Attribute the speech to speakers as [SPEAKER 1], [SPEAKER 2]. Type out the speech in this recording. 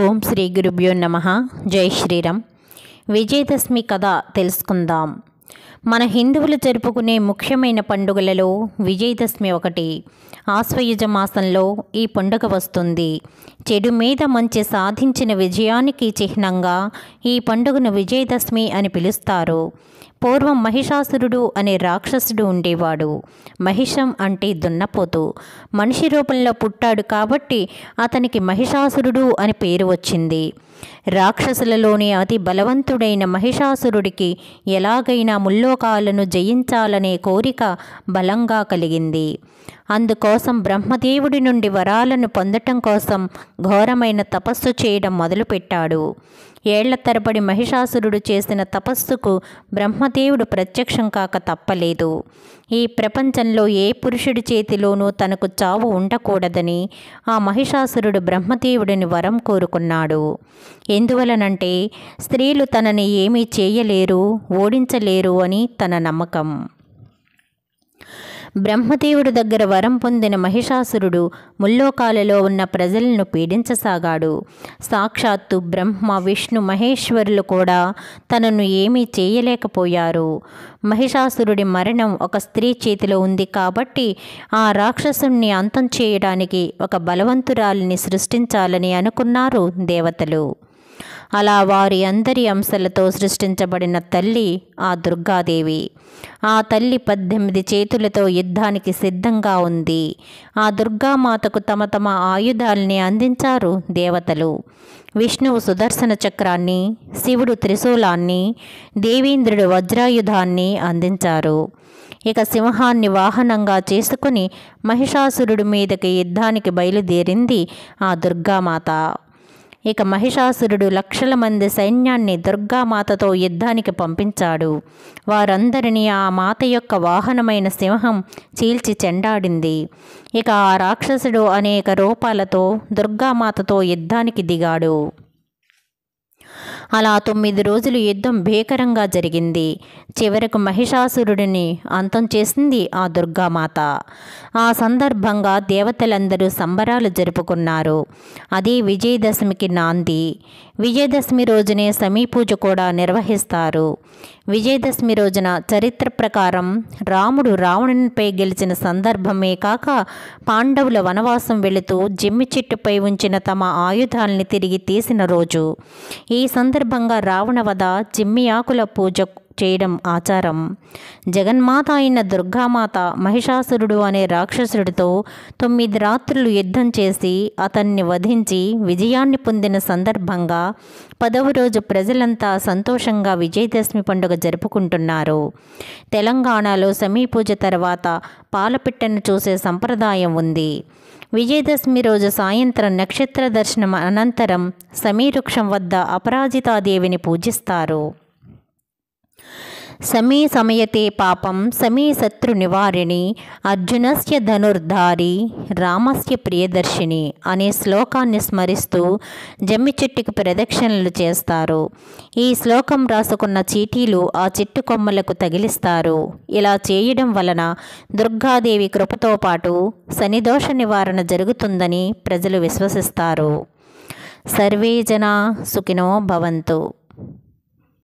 [SPEAKER 1] ఓం శ్రీ గురుభ్యో నమ జై శ్రీరామ్ విజయదశమి కథ తెలుసుకుందాం మన హిందువులు జరుపుకునే ముఖ్యమైన పండుగలలో విజయదశమి ఒకటి ఆశ్వయుజ మాసంలో ఈ పండుగ వస్తుంది చెడు మీద మంచి సాధించిన విజయానికి చిహ్నంగా ఈ పండుగను విజయదశమి అని పిలుస్తారు పూర్వం మహిషాసురుడు అనే రాక్షసుడు ఉండేవాడు మహిషం అంటే దున్నపోతు మనిషి రూపంలో పుట్టాడు కాబట్టి అతనికి మహిషాసురుడు అని పేరు వచ్చింది రాక్షసులలోని అతి బలవంతుడైన మహిషాసురుడికి ఎలాగైనా ముల్లోకాలను జయించాలనే కోరిక బలంగా కలిగింది అందుకోసం బ్రహ్మదేవుడి నుండి వరాలను పొందటం కోసం ఘోరమైన తపస్సు చేయడం మొదలుపెట్టాడు ఏళ్ల తరబడి మహిషాసురుడు చేసిన తపస్సుకు బ్రహ్మదేవుడు ప్రత్యక్షం కాక తప్పలేదు ఈ ప్రపంచంలో ఏ పురుషుడి చేతిలోనూ తనకు చావు ఉండకూడదని ఆ మహిషాసురుడు బ్రహ్మదేవుడిని వరం కోరుకున్నాడు ఎందువలనంటే స్త్రీలు తనని ఏమీ చేయలేరు ఓడించలేరు అని తన నమ్మకం బ్రహ్మదేవుడి దగ్గర వరం పొందిన మహిషాసురుడు ముల్లోకాలలో ఉన్న ప్రజలను పీడించసాగాడు సాక్షాత్తు బ్రహ్మ విష్ణు మహేశ్వరులు కూడా తనను ఏమీ చేయలేకపోయారు మహిషాసురుడి మరణం ఒక స్త్రీ చేతిలో ఉంది కాబట్టి ఆ రాక్షసుణ్ణి అంతం చేయడానికి ఒక బలవంతురాలిని సృష్టించాలని అనుకున్నారు దేవతలు అలా వారి అందరి అంశలతో సృష్టించబడిన తల్లి ఆ దుర్గాదేవి ఆ తల్లి పద్దెనిమిది చేతులతో యుద్ధానికి సిద్ధంగా ఉంది ఆ దుర్గామాతకు తమ తమ ఆయుధాల్ని అందించారు దేవతలు విష్ణువు సుదర్శన చక్రాన్ని శివుడు త్రిశూలాన్ని దేవేంద్రుడు వజ్రాయుధాన్ని అందించారు ఇక సింహాన్ని వాహనంగా చేసుకుని మహిషాసురుడి మీదకి యుద్ధానికి బయలుదేరింది ఆ దుర్గామాత ఇక మహిషాసురుడు లక్షల మంది సైన్యాన్ని దుర్గామాతతో యుద్ధానికి పంపించాడు వారందరినీ ఆ మాత యొక్క వాహనమైన సింహం చీల్చి చెండాడింది ఇక ఆ రాక్షసుడు అనేక రూపాలతో దుర్గామాతతో యుద్ధానికి దిగాడు అలా తొమ్మిది రోజులు యుద్ధం భీకరంగా జరిగింది చివరకు మహిషాసురుడిని అంతం చేసింది ఆ దుర్గామాత ఆ సందర్భంగా దేవతలందరూ సంబరాలు జరుపుకున్నారు అది విజయదశమికి నాంది విజయదశమి రోజునే సమీపూజ కూడా నిర్వహిస్తారు విజయదశమి రోజున చరిత్ర ప్రకారం రాముడు రావణునిపై గెలిచిన సందర్భమే కాక పాండవుల వనవాసం వెళుతూ జిమ్మి చెట్టుపై ఉంచిన తమ ఆయుధాల్ని తిరిగి తీసిన రోజు ఈ సందర్భంగా రావణవధ జిమ్మి ఆకుల పూజ చేయడం ఆచారం జగన్మాత అయిన దుర్గామాత మహిషాసురుడు అనే రాక్షసుడితో తొమ్మిది రాత్రులు యుద్ధం చేసి అతన్ని వధించి విజయాన్ని పొందిన సందర్భంగా పదవ రోజు ప్రజలంతా సంతోషంగా విజయదశమి పండుగ జరుపుకుంటున్నారు తెలంగాణలో సమీపూజ తర్వాత పాలపిట్టను చూసే సంప్రదాయం ఉంది విజయదశమి రోజు సాయంత్రం నక్షత్ర దర్శనం అనంతరం సమీవృక్షం వద్ద అపరాజితాదేవిని పూజిస్తారు సమీ సమయతే పాపం సమీ శత్రు నివారిణి అర్జునస్య ధనుర్ధారి రామస్య ప్రియదర్శిని అనే శ్లోకాన్ని స్మరిస్తూ జమ్మి చెట్టుకు ప్రదక్షిణలు చేస్తారు ఈ శ్లోకం రాసుకున్న చీటీలు ఆ చెట్టు కొమ్మలకు తగిలిస్తారు ఇలా చేయడం వలన దుర్గాదేవి కృపతో పాటు శనిదోష నివారణ జరుగుతుందని ప్రజలు విశ్వసిస్తారు సర్వే జనా సుఖినో భవంతు